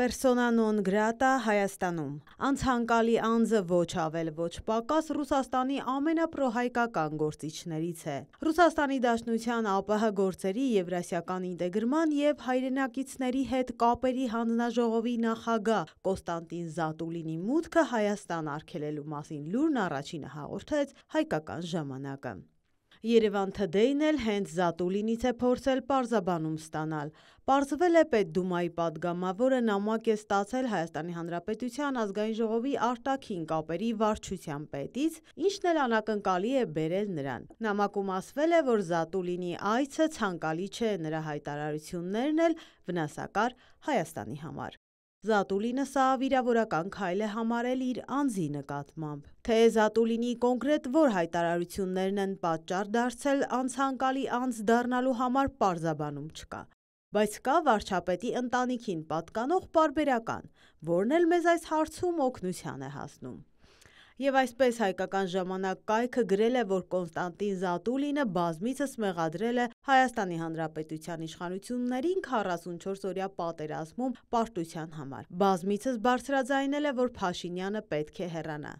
Պերսոնա նոն գրատա Հայաստանում։ Անցանկալի անձը ոչ ավել ոչ պակաս Ռուսաստանի ամենապրոհայկական գործիչներից է։ Ռուսաստանի Դաշնության ԱՊՀ գործերի Եվրասիական ինտեգրման եւ հայրենակիցների հետ կապերի հանձնաժողովի նախագահ Կոստանտին Զատուլինի մուտքը Հայաստան արգելելու մասին լուրն առաջինը հաղորդեց հայկական ժամանակը։ Երևան թդեին էլ հենց զատուլինից է փորձել պարզաբանում ստանալ։ Պարզվել է պետդումայի падգամավորը նամակ է ստացել Հայաստանի Հանրապետության ազգային ժողովի արտաքին կապերի վարչության պետից, ինչն էլ անակնկալի է բերել նրան։ Նամակում ասվել է, որ Զատուլինի այցը ցանկալի չէ, նրա հայտարարություններն էլ վնասակար Հայաստանի համար։ Զատուլինը սա վիրավորական քայլ է համարել իր անձի նկատմամբ։ Թե Զատուլինի կոնկրետ որ հայտարարություններն են պատճառ դարձել անցանկալի անձ դառնալու համար պարզաբանում չկա։ Բայց կա վարչապետի ընտանիքին պատկանող պարբերական, որն էլ մեզ այս հարցում օգնության է հասնում։ Եվ այսպես հայկական ժամանակ կայքը գրել է, որ Կոնստանտին Զատուլինը բազմիցս մեղադրել է Հայաստանի Հանրապետության իշխանություններին 44 օրյա պատերազմում պարտության համար։ Բազմիցս բարձրաձայնել է, որ Փաշինյանը պետք է հեռանա։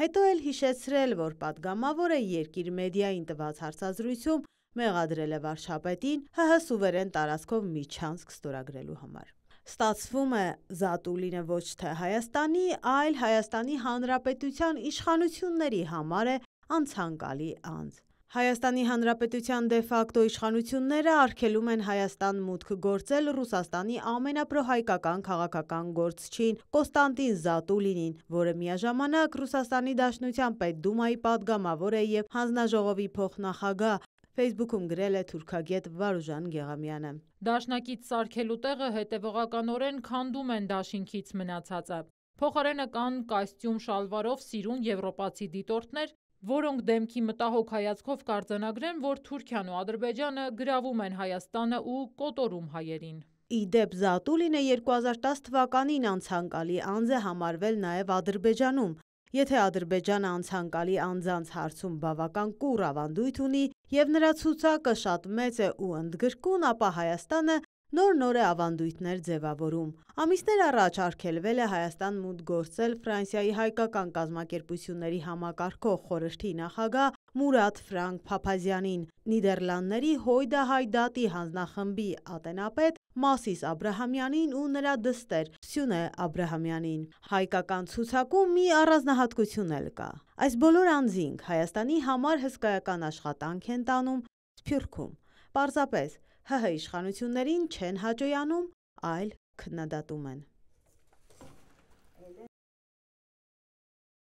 Հետո էլ հիշեցրել, որ падգամավորը երկիր մեդիային տված հարցազրույցում մեղադրել է վարշապետին ՀՀ սուվերեն տարածքով միջանցք ստորագրելու համար ստացվում է Զատուլինը ոչ թե Հայաստանի, այլ Հայաստանի Հանրապետության իշխանությունների համար է անցանկալի անձ։ Հայաստանի Հանրապետության դեֆակտո իշխանությունները արգելում են Հայաստան մուտք գործել Ռուսաստանի ամենապրոհայկական քաղաքական գործչին Կոստանտին Զատուլինին, որը միաժամանակ Ռուսաստանի Դաշնության Պետդումայի պատգամավոր է և հանձնաժողովի փոխնախագահ, Facebook-ում գրել է թուրքագետ Վարուժան Գեղամյանը։ Դաշնակից սարքելու տեղը հետևողականորեն քանդում են դաշինքից մնացածը։ Փոխարենը կան կոստյում շալվարով սիրուն եվրոպացի դիտորդներ, որոնք դեմքի մտահոգ հայացքով կարձանագրեն, որ Թուրքիան ու Ադրբեջանը գրավում են Հայաստանը ու կոտորում հայերին։ Իդեպ Զատուլինը 2010 թվականին անցանկալի անձ է համարվել նաև Ադրբեջանում, Եթե Ադրբեջանը անցանկալի անձանց հարցում բավական կուր ավանդույթ ունի և նրա ցուցակը շատ մեծ է ու ընդգրկուն, ապա Հայաստանը նոր-նոր է ավանդույթներ ձևավորում։ Ամիսներ առաջ արգելվել է Հայաստան մուտք գործել Ֆրանսիայի հայկական կազմակերպությունների համակարգող խորհրդի նախագահ Մուրատ Ֆրանկ Փափազյանին, Նիդերլանդների Հոյդա Հայդատի հանձնախմբի ատենապետ Մասիս Աբրահամյանին ու նրա դստեր Սյունե Աբրահամյանին։ Հայկական ցուցակում մի առանձնահատկություն էլ կա։ Այս բոլոր անձինք Հայաստանի համար հսկայական աշխատանք են տանում Սփյուռքում։ Պարզապես ՀՀ իշխանություններին չեն հաջողանում, այլ քննադատում են։